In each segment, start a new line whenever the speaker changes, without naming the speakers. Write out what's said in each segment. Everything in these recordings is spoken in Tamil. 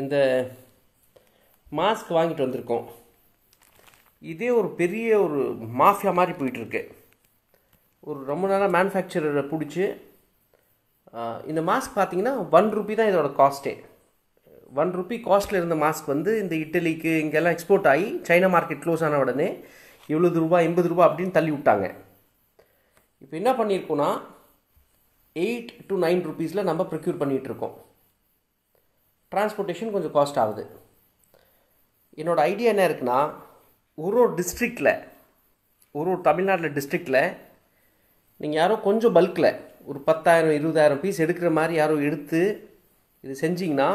இந்த மாஸ்க் வாங்கிட்டு வந்திருக்கோம் இதே ஒரு பெரிய ஒரு மாஃபியா மாதிரி போயிட்டுருக்கு ஒரு ரொம்ப நாளாக மேனுஃபேக்சரரை பிடிச்சி இந்த மாஸ்க் பார்த்தீங்கன்னா ஒன் ருபி தான் இதோட காஸ்ட்டே ஒன் ருபி காஸ்ட்டில் இருந்த மாஸ்க் வந்து இந்த இட்டலிக்கு இங்கெல்லாம் எக்ஸ்போர்ட் ஆகி சைனா மார்க்கெட் க்ளோஸ் ஆன உடனே எழுபது ரூபா எண்பது ரூபா அப்படின்னு தள்ளி விட்டாங்க இப்போ என்ன பண்ணியிருக்கோன்னா எயிட் டு நைன் ருபீஸில் நம்ம ப்ரொக்யூர் பண்ணிகிட்ருக்கோம் டிரான்ஸ்போர்ட்டேஷன் கொஞ்சம் காஸ்ட் ஆகுது என்னோடய ஐடியா என்ன இருக்குன்னா ஒரு ஒரு டிஸ்ட்ரிக்டில் ஒரு ஒரு தமிழ்நாட்டில் டிஸ்ட்ரிக்டில் நீங்கள் யாரோ கொஞ்சம் பல்கில் ஒரு பத்தாயிரம் இருபதாயிரம் பீஸ் எடுக்கிற மாதிரி யாரோ எடுத்து இது செஞ்சிங்கன்னா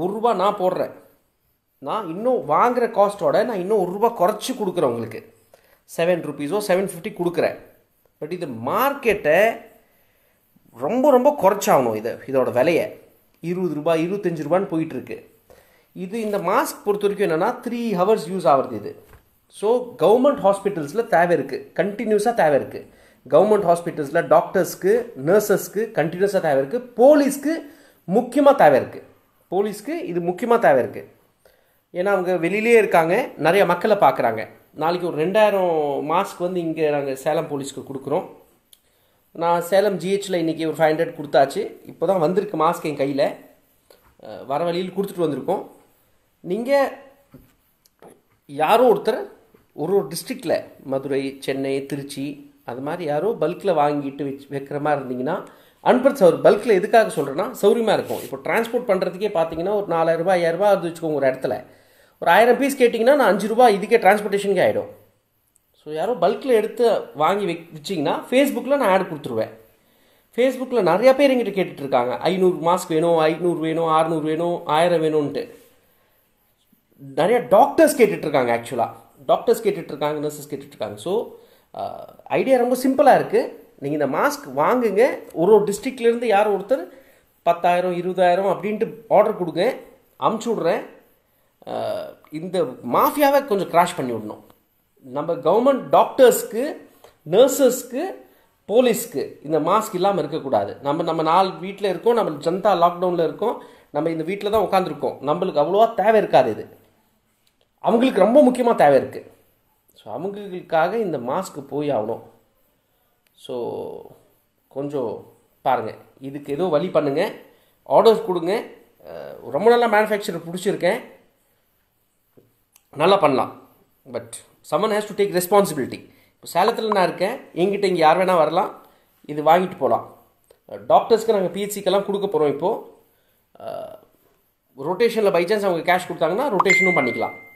ஒரு ரூபா நான் போடுறேன் நான் இன்னும் வாங்குகிற காஸ்ட்டோட நான் இன்னும் ஒரு ரூபா குறைச்சி கொடுக்குறேன் உங்களுக்கு செவன் ருபீஸோ செவன் ஃபிஃப்டி கொடுக்குறேன் பட் இது மார்க்கெட்டை ரொம்ப ரொம்ப குறைச்சாகணும் இதை இதோட விலையை இருபது ரூபாய் இருபத்தஞ்சி ரூபான்னு போயிட்டுருக்கு இது இந்த மாஸ்க் பொறுத்த வரைக்கும் என்னென்னா த்ரீ ஹவர்ஸ் யூஸ் ஆகிறது இது ஸோ கவர்மெண்ட் ஹாஸ்பிட்டல்ஸில் தேவை இருக்குது கண்டினியூஸாக தேவை இருக்குது கவர்மெண்ட் ஹாஸ்பிட்டல்ஸில் டாக்டர்ஸ்க்கு நர்சஸ்க்கு கண்டினியூஸாக தேவை இருக்குது போலீஸ்க்கு முக்கியமாக தேவை இருக்குது போலீஸ்க்கு இது முக்கியமாக தேவை இருக்குது ஏன்னா அவங்க வெளியிலே இருக்காங்க நிறைய மக்களை பார்க்குறாங்க நாளைக்கு ஒரு ரெண்டாயிரம் மாஸ்க் வந்து இங்கே நாங்கள் சேலம் போலீஸ்க்கு கொடுக்குறோம் நான் சேலம் ஜிஹெச்சில் இன்றைக்கி ஒரு ஃபைவ் ஹண்ட்ரட் கொடுத்தாச்சு இப்போ தான் வந்திருக்கு மாஸ்க் என் கையில் வர வழியில் கொடுத்துட்டு வந்திருக்கோம் நீங்கள் யாரோ ஒருத்தர் ஒரு ஒரு டிஸ்ட்ரிக்டில் மதுரை சென்னை திருச்சி அது மாதிரி யாரோ பல்கில் வாங்கிட்டு வச்சு வைக்கிற மாதிரி இருந்தீங்கன்னா அன்பர் சவுர் பல்கில் எதுக்காக சொல்கிறேன்னா சௌரியமாக இருக்கும் இப்போ டிரான்ஸ்போர்ட் பண்ணுறதுக்கே பார்த்தீங்கன்னா ஒரு நாலாயிரரூபா ஐயாயிரரூபா அது வச்சுக்கோங்க ஒரு இடத்துல ஒரு ஆயிரம் பீஸ் கேட்டிங்கன்னா நான் அஞ்சு ரூபா இதுக்கே டிரான்ஸ்போர்ட்டேஷனுக்கே ஆகிடும் ஸோ யாரோ பல்கில் எடுத்து வாங்கி வை வச்சிங்கன்னா ஃபேஸ்புக்கில் நான் ஆட் கொடுத்துருவேன் ஃபேஸ்புக்கில் நிறையா பேர் எங்கிட்ட இருக்காங்க ஐநூறு மாஸ்க் வேணும் ஐநூறு வேணும் ஆறுநூறு வேணும் ஆயிரம் வேணும்ன்ட்டு நிறையா டாக்டர்ஸ் கேட்டுட்ருக்காங்க ஆக்சுவலாக டாக்டர்ஸ் கேட்டுட்ருக்காங்க நர்சஸ் கேட்டுட்ருக்காங்க ஸோ ஐடியா ரொம்ப சிம்பிளாக இருக்குது நீங்கள் இந்த மாஸ்க் வாங்குங்க ஒரு ஒரு டிஸ்ட்ரிக்ட்லேருந்து யார் ஒருத்தர் பத்தாயிரம் இருபதாயிரம் அப்படின்ட்டு ஆர்டர் கொடுங்க அமுச்சு விட்றேன் இந்த மாஃபியாவை கொஞ்சம் க்ராஷ் பண்ணி விடணும் நம்ம கவர்மெண்ட் டாக்டர்ஸ்க்கு நர்சஸ்க்கு போலீஸ்க்கு இந்த மாஸ்க் இல்லாமல் இருக்கக்கூடாது நம்ம நம்ம நாலு வீட்டில் இருக்கோம் நம்ம ஜனதா லாக்டவுனில் இருக்கோம் நம்ம இந்த வீட்டில் தான் உட்காந்துருக்கோம் நம்மளுக்கு அவ்வளோவா தேவை இருக்காது இது அவங்களுக்கு ரொம்ப முக்கியமாக தேவை இருக்குது ஸோ அவங்களுக்காக இந்த மாஸ்க்கு போய் ஆகணும் ஸோ கொஞ்சம் பாருங்கள் இதுக்கு ஏதோ வழி பண்ணுங்கள் ஆர்டர்ஸ் கொடுங்க ரொம்ப நல்லா மேனுஃபேக்சர் பிடிச்சிருக்கேன் நல்லா பண்ணலாம் but someone has to take responsibility இப்போ சேலத்தில் நான் இருக்கேன் எங்கிட்ட இங்கே யார் வேணால் வரலாம் இது வாங்கிட்டு போகலாம் டாக்டர்ஸ்க்கு நாங்கள் பிஹெச்சிக்கெல்லாம் கொடுக்க போகிறோம் இப்போது ரொட்டேஷனில் பை சான்ஸ் அவங்க கேஷ் கொடுத்தாங்கன்னா ரொட்டேஷனும் பண்ணிக்கலாம்